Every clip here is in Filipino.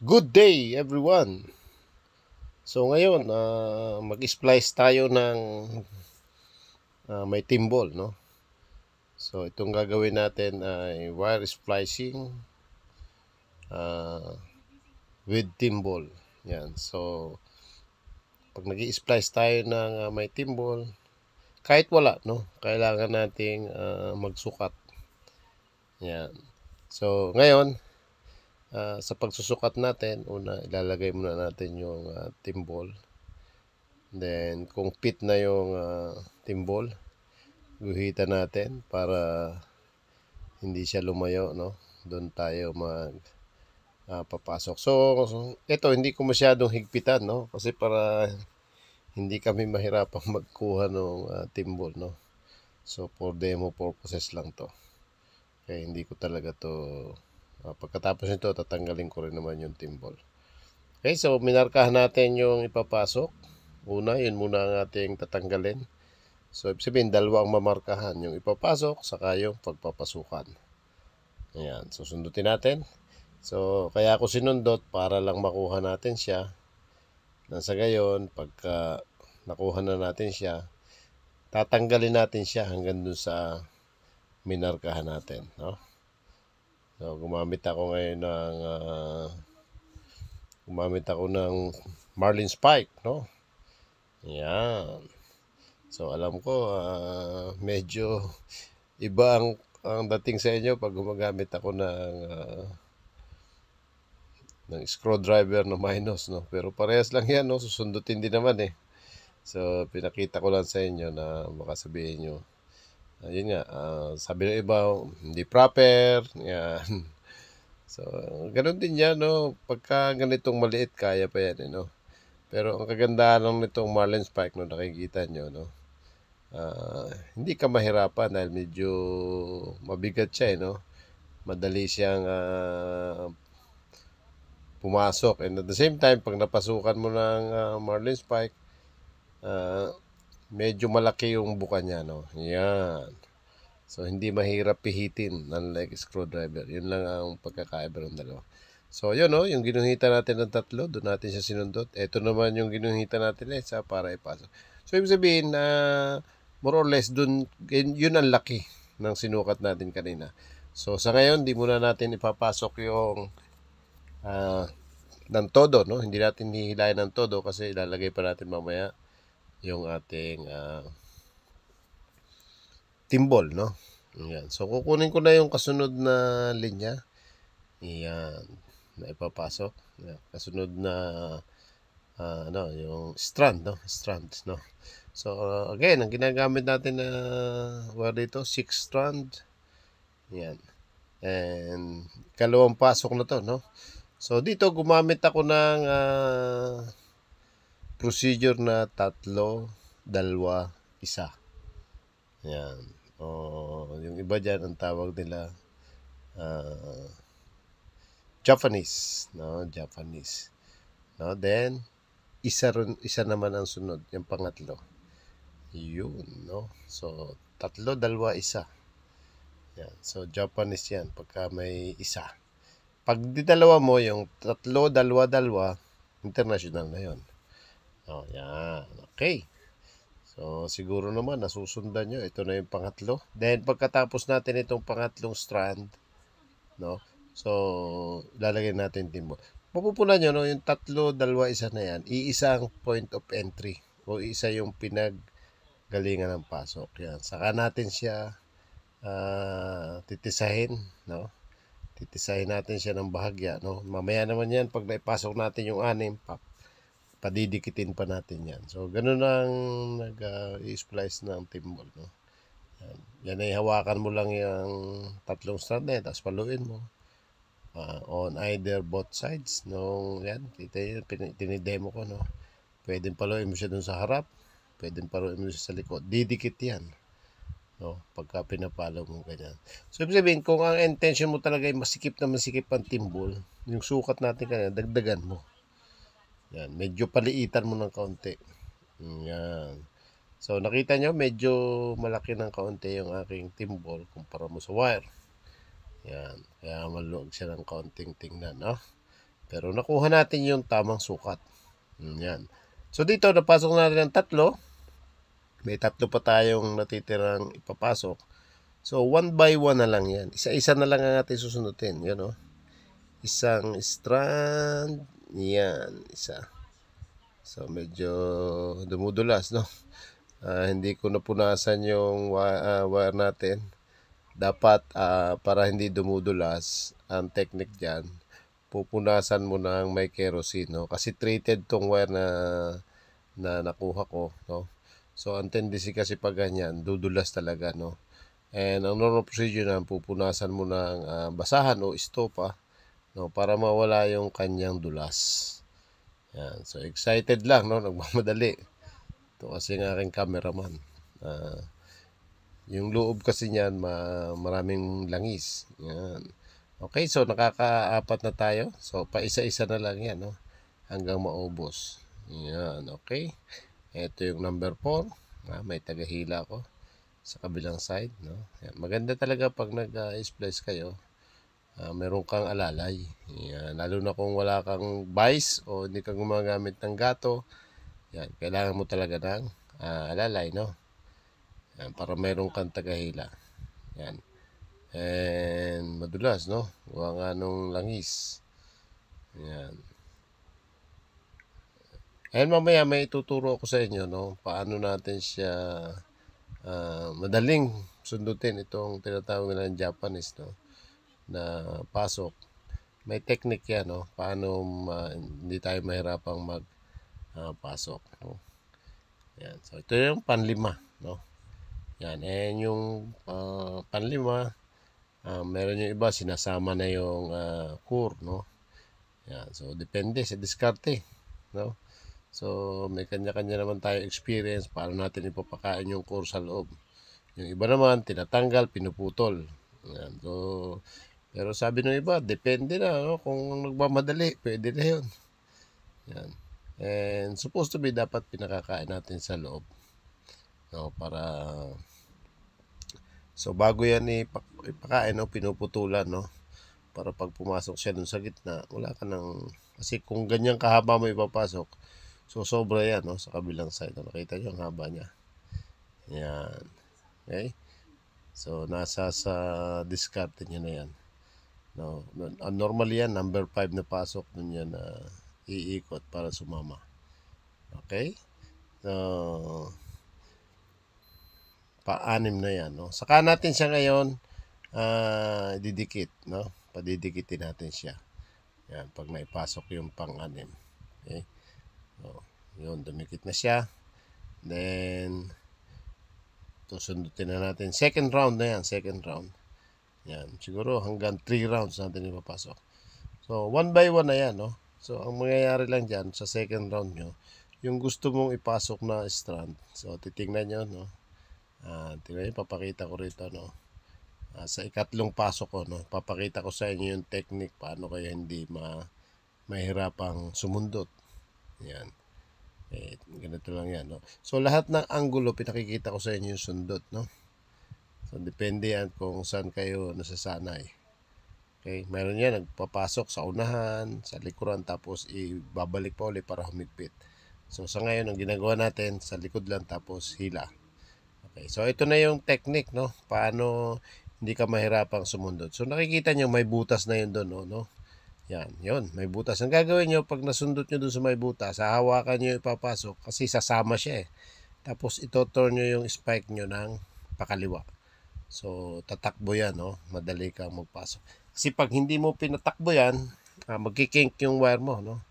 Good day everyone! So ngayon, uh, mag-splice tayo ng uh, may timbol, no? So itong gagawin natin ay wire splicing uh, with timbol. Yan, so pag nag-splice tayo ng uh, may timbol, kahit wala, no? Kailangan nating uh, magsukat. Yan. So ngayon, Uh, sa pagsusukat natin, una ilalagay muna natin yung uh, timbol. Then kung fit na yung uh, timbol, guhitan natin para hindi siya lumayo, no? Doon tayo mag uh, papasok. So, so ito hindi ko masyadong higpitan, no? Kasi para hindi kami mahirapang magkuha ng uh, timbol, no? So, for demo purposes lang to. Kaya hindi ko talaga to Uh, pagkatapos nito, tatanggalin ko rin naman yung timbol. Okay, so minarkahan natin yung ipapasok. Una, yun muna ang ating tatanggalin. So, ibig sabihin, dalawa ang mamarkahan. Yung ipapasok, saka yung pagpapasukan. Ayan, susundutin natin. So, kaya ako sinundot para lang makuha natin siya. Nasa gayon, pagka nakuha na natin siya, tatanggalin natin siya hanggang dun sa minarkahan natin. No? So, ah, gumamit ako ngayon ng uh, gumamit ako ng Marlin Spike, no? Yan. So, alam ko, uh, medyo iba ang, ang dating sa inyo pag gumagamit ako ng uh, ng screwdriver na minus, no? Pero parehas lang yan, no? Susundutin din naman, eh. So, pinakita ko lang sa inyo na baka sabihin nyo, Ayun nga, uh, sabi ng iba, hindi proper, yan. So, ganun din yan, no? Pagka ganitong maliit, kaya pa yan, eh, no? Pero ang kagandahan lang nitong Marlin Spike, no, nakikita nyo, no? Uh, hindi ka mahirapan dahil medyo mabigat siya, eh, no? Madali siyang uh, pumasok. And at the same time, pag napasukan mo ng uh, Marlin Spike, uh, medyo malaki yung buka niya no yan so hindi mahirap pihitin ng unlike screwdriver yun lang ang pagkakaiba ng dalawa so yun no yung ginuhita natin ng tatlo doon natin siya sinundot Ito naman yung ginuhita natin eh isa para ipasok so ibig sabihin na uh, more or less doon yun ang laki ng sinukat natin kanina so sa ngayon di muna natin ipapasok yung uh, ng todo no hindi natin hihilayan ng todo kasi ilalagay pa natin mamaya yung ating uh, timbol, no? Ayan. So, kukunin ko na yung kasunod na linya. Ayan. Na ipapasok. Ayan. Kasunod na uh, ano, yung strand, no? Strand, no? So, uh, again, ang ginagamit natin na uh, wire dito, 6 strand. Ayan. And, kalawang pasok na to, no? So, dito, gumamit ako ng uh, procedure na tatlo, dalawa, isa. Ayan. O, yung iba dyan, ang tawag nila, uh, Japanese. No? Japanese. No? Then, isa, rin, isa naman ang sunod, yung pangatlo. Yun, no? So, tatlo, dalawa, isa. Ayan. So, Japanese yan, pagka may isa. Pag di dalawa mo, yung tatlo, dalawa, dalawa, international na yon Oh, yan. Okay. So, siguro naman, nasusundan nyo. Ito na yung pangatlo. Then, pagkatapos natin itong pangatlong strand, no? So, lalagay natin din mo. Mapupula nyo, no? Yung tatlo, dalawa, isa na yan. Iisa ang point of entry. O isa yung pinaggalingan ng pasok. Yan. Saka natin siya uh, titisahin, no? Titisahin natin siya ng bahagya, no? Mamaya naman yan, pag naipasok natin yung anim, pap padidikitin pa natin yan. So, ganun ang nag-splice ah, uh, ng timbal. No? Yan. yan ay hawakan mo lang yung tatlong strand eh, tapos paluin mo. Uh, on either both sides. Nung, yan, ito yun, tinidemo ko. No? Pwedeng paluin mo siya dun sa harap. Pwedeng paluin mo siya sa likod. Didikit yan. No? Pagka pinapalo mo ganyan. So, ibig sabihin, kung ang intention mo talaga ay masikip na masikip ang timbul yung sukat natin kanya, dagdagan mo. Yan, medyo paliitan mo ng kaunti. Mm, yan. So, nakita nyo, medyo malaki ng kaunti yung aking timbol kumpara mo sa wire. Yan. Kaya maluwag siya ng kaunting tingnan, no? Pero nakuha natin yung tamang sukat. Mm, yan. So, dito, napasok natin ang tatlo. May tatlo pa tayong natitirang ipapasok. So, one by one na lang yan. Isa-isa na lang ang ating susunutin. Yan, no? Isang strand, yan, isa. So, medyo dumudulas, no? Uh, hindi ko napunasan yung uh, wire natin. Dapat, uh, para hindi dumudulas, ang technique dyan, pupunasan mo ng may kerosene, no? Kasi treated tong wire na, na nakuha ko, no? So, ang tendency kasi pag ganyan, dudulas talaga, no? And ang normal procedure na, pupunasan mo ng uh, basahan o estopa no, para mawala yung kanyang dulas. Yan. So excited lang, no? nagmamadali. Ito kasi ng aking cameraman. Uh, yung loob kasi niyan, ma maraming langis. Yan. Okay, so nakakaapat na tayo. So paisa-isa na lang yan, no? hanggang maubos. Yan, okay. Ito yung number 4. Ah, may tagahila ko sa kabilang side. No? Yan. Maganda talaga pag nag-splice ah, kayo uh, meron kang alalay. Yan. Lalo na kung wala kang vice o hindi kang gumagamit ng gato, yan. kailangan mo talaga ng uh, alalay, no? Yan. Para meron kang tagahila. Yan. And madulas, no? Gawa nga nung langis. Yan. And mamaya may ituturo ako sa inyo, no? Paano natin siya uh, madaling sundutin itong tinatawag nilang Japanese, no? na pasok. May technique yan, no? paano uh, hindi tayo mahirapang mag Uh, no? Yan. So, ito yung panlima. No? Yan. And yung uh, panlima, uh, meron yung iba, sinasama na yung uh, core. No? Yan. So, depende sa diskarte. No? So, may kanya-kanya naman tayo experience paano natin ipapakain yung core sa loob. Yung iba naman, tinatanggal, pinuputol. Yan. So, pero sabi ng iba, depende na. No? Oh, kung nagmamadali, pwede na yun. Yan. And supposed to be dapat pinakakain natin sa loob. No, para So bago yan ipak ipakain o no? pinuputulan no para pag pumasok siya dun sa gitna, wala ka nang kasi kung ganyan kahaba mo ipapasok, so sobra yan no sa kabilang side. No? Nakita niyo ang haba niya. Yan. Okay? So nasa sa discard niyo na yan. No, ah, normally yan, number 5 na pasok, dun yan uh, iikot para sumama. Okay? So, pa-anim na yan. No? Saka natin siya ngayon, uh, ah, didikit. No? Padidikitin natin siya. Yan, pag naipasok yung pang-anim. Okay? So, yun, dumikit na siya. Then, susundutin na natin. Second round na yan, second round. Yan. Siguro hanggang 3 rounds natin ipapasok. So, one by one na yan, no? So, ang mangyayari lang dyan sa second round nyo, yung gusto mong ipasok na strand. So, titingnan nyo, no? Uh, tingnan nyo, papakita ko rito, no? Uh, sa ikatlong pasok ko, no? Papakita ko sa inyo yung technique paano kayo hindi ma mahirapang sumundot. Yan. Eh, ganito lang yan, no? So, lahat ng angulo, pinakikita ko sa inyo yung sundot, no? So, depende yan kung saan kayo nasasanay. Okay, meron yan, nagpapasok sa unahan, sa likuran, tapos ibabalik pa ulit para humigpit. So, sa ngayon, ang ginagawa natin, sa likod lang, tapos hila. Okay, so ito na yung technique, no? Paano hindi ka mahirapang sumundot. So, nakikita nyo, may butas na yun doon, no? no? Yan, yun, may butas. Ang gagawin nyo, pag nasundot nyo doon sa may butas, hahawakan nyo ipapasok kasi sasama siya eh. Tapos, ito turn nyo yung spike nyo ng pakaliwa. So, tatakbo yan, no? Oh. Madali kang magpasok. Kasi pag hindi mo pinatakbo yan, ah, magkikink yung wire mo, no?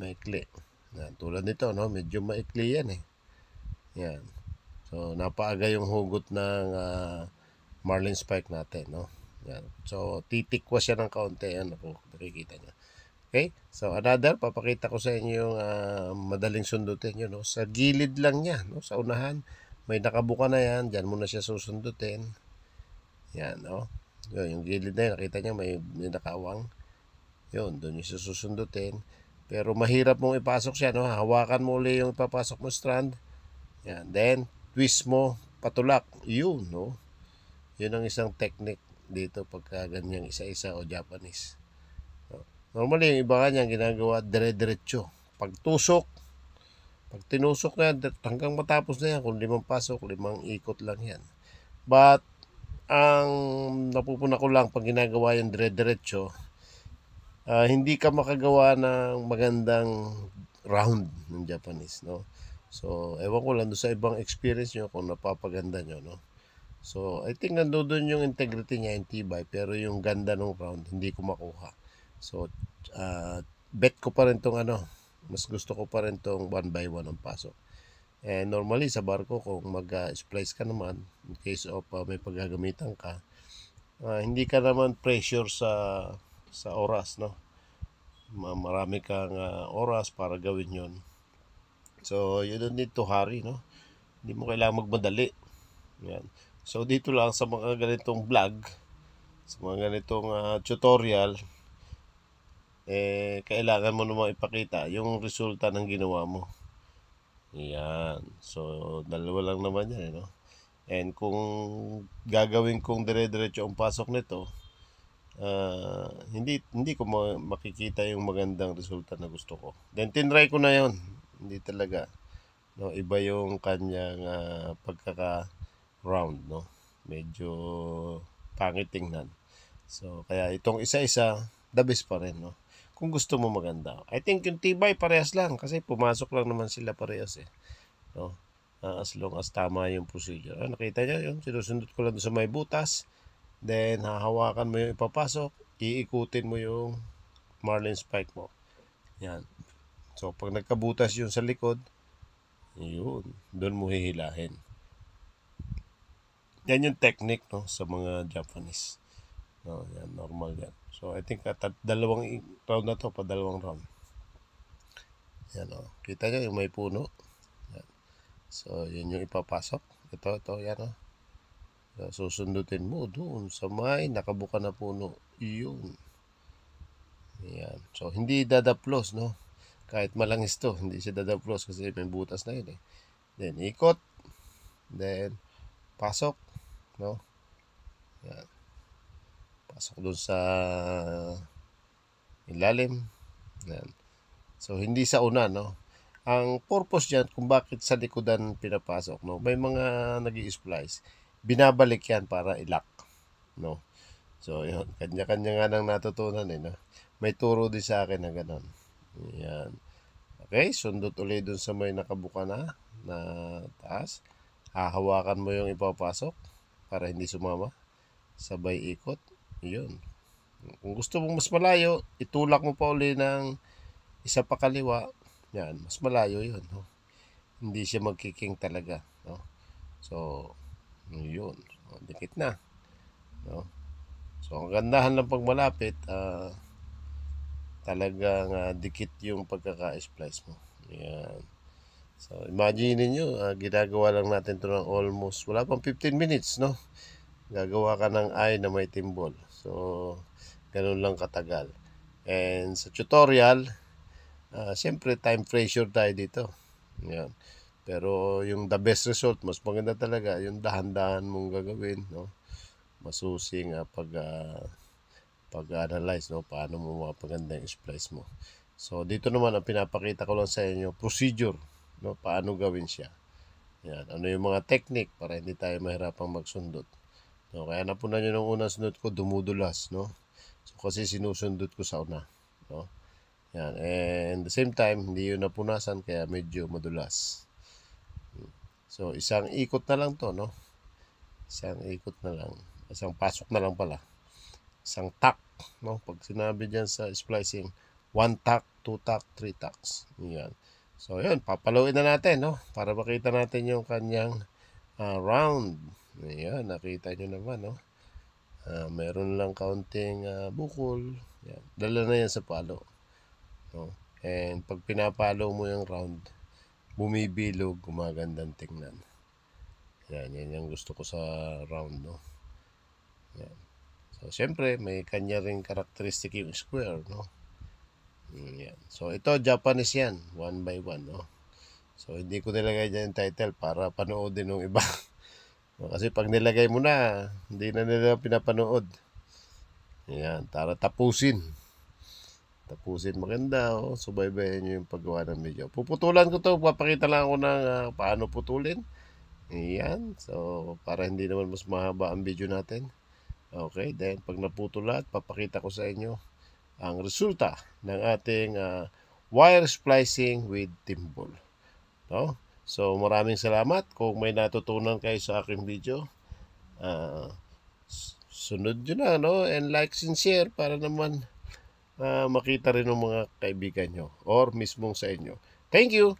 Maikli. Yan, tulad nito, no? Medyo maikli yan, eh. Yan. So, napaaga yung hugot ng uh, marlin spike natin, no? Yan. So, titikwa siya ng kaunti. Yan, ako, nakikita niya. Okay? So, another, papakita ko sa inyo yung uh, madaling sundutin yun, no? Sa gilid lang yan, no? Sa unahan, may nakabuka na yan. Diyan mo na siya susundutin. Yan, no? Yun, yung gilid na yun, nakita niya may nakawang. Yun, doon yung susundutin. Pero mahirap mong ipasok siya, no? Hawakan mo ulit yung ipapasok mo strand. Yan, then twist mo, patulak. Yun, no? Yun ang isang technique dito pagka ganyang isa-isa o Japanese. No? Normally, yung iba kanya ginagawa dire-diretso. Pag tusok, pag tinusok na, hanggang matapos na yan, kung limang pasok, limang ikot lang yan. But, ang napupuna ko lang pag ginagawa yung dire-diretso, uh, hindi ka makagawa ng magandang round ng Japanese, no? So, ewan ko lang sa ibang experience nyo kung napapaganda nyo, no? So, I think nandoon yung integrity niya, yung tibay, pero yung ganda ng round, hindi ko makuha. So, uh, bet ko pa rin tong ano, mas gusto ko pa rin tong one by one ang pasok. And eh, normally sa barko kung mag-splice ka naman in case of uh, may paggagamitan ka, uh, hindi ka naman pressure sa sa oras no. Marami kang uh, oras para gawin 'yon. So you don't need to hurry no. Hindi mo kailangang magmadali. Yan. So dito lang sa mga ganitong vlog, sa mga ganitong uh, tutorial, eh, kailangan mo naman ipakita yung resulta ng ginawa mo. Yan. So, dalawa lang naman yan, eh, no? And kung gagawin kong dire-diretso ang pasok nito, uh, hindi hindi ko makikita yung magandang resulta na gusto ko. Then, tinry ko na yon Hindi talaga. No, iba yung kanyang uh, pagkaka-round, no? Medyo pangit tingnan. So, kaya itong isa-isa, the best pa rin, no? kung gusto mo maganda. I think yung tibay parehas lang kasi pumasok lang naman sila parehas eh. No? Uh, as long as tama yung procedure. Ah, nakita niya yun, sinusundot ko lang sa may butas. Then hahawakan mo yung ipapasok, iikutin mo yung marlin spike mo. Yan. So pag nagkabutas yun sa likod, yun, doon mo hihilahin. Yan yung technique no, sa mga Japanese. No, yan, normal yan. So, I think uh, at, dalawang round na to, pa dalawang round. Yan o. Oh. Kita nyo yung may puno. Yan. So, yun yung ipapasok. Ito, ito, yan o. Oh. So, susundutin mo doon sa may nakabuka na puno. Yun. Yan. So, hindi dadaplos, no? Kahit malangis to, hindi siya dadaplos kasi may butas na yun eh. Then, ikot. Then, pasok. No? Yan pasok doon sa ilalim. Ayan. So, hindi sa una, no? Ang purpose diyan kung bakit sa likodan pinapasok, no? May mga nagii splice Binabalik yan para ilock no? So, yun. Kanya-kanya nga nang natutunan, eh, no? May turo din sa akin na ganun. Ayun. Okay, sundot ulit doon sa may nakabuka na, na taas. Hahawakan mo yung ipapasok para hindi sumama. Sabay ikot. Yun. Kung gusto mong mas malayo, itulak mo pa uli ng isa pa kaliwa. Yan, mas malayo yun. No? Hindi siya magkiking talaga. No? So, yun. So, oh, dikit na. No? So, ang gandahan ng pagmalapit, uh, talagang uh, dikit yung pagkaka-splice mo. Yan. So, imagine niyo uh, ah, ginagawa lang natin to ng almost, wala pang 15 minutes, no? Gagawa ka ng eye na may timbol. So, ganun lang katagal. And sa tutorial, uh, siyempre time pressure tayo dito. Yan. Pero yung the best result, mas maganda talaga, yung dahan-dahan mong gagawin, no? Masusing uh, pag uh, pag-analyze, no? Paano mo mapaganda yung splice mo. So, dito naman ang pinapakita ko lang sa inyo, procedure, no? Paano gawin siya. Yan. Ano yung mga technique para hindi tayo mahirapang magsundot. No, kaya napunan nyo nung unang sunod ko, dumudulas, no? So, kasi sinusundot ko sa una, no? Yan. And the same time, hindi yun napunasan kaya medyo madulas. Hmm. So, isang ikot na lang to, no? Isang ikot na lang. Isang pasok na lang pala. Isang tack, no? Pag sinabi dyan sa splicing, one tack, two tack, three tacks. Yan. So, yun. Papaluin na natin, no? Para makita natin yung kanyang uh, round. Ayan, nakita nyo naman, no? Uh, meron lang kaunting uh, bukol. Ayan. Dala na yan sa palo. No? And pag pinapalo mo yung round, bumibilog, gumagandang tingnan. Ayan, yan yung gusto ko sa round, no? Ayan. So, syempre, may kanya rin karakteristik yung square, no? Ayan. So, ito, Japanese yan. One by one, no? So, hindi ko nilagay dyan yung title para panoodin ng iba. Kasi pag nilagay mo na, hindi na nila pinapanood. Ayan, tara tapusin. Tapusin maganda, oh. subaybayan nyo yung paggawa ng video. Puputulan ko to, papakita lang ako ng uh, paano putulin. Ayan, so para hindi naman mas mahaba ang video natin. Okay, then pag naputulat, papakita ko sa inyo ang resulta ng ating uh, wire splicing with thimble. No? So maraming salamat kung may natutunan kayo sa aking video. Uh, sunod nyo na no and like and share para naman uh, makita rin ng mga kaibigan nyo or mismong sa inyo. Thank you!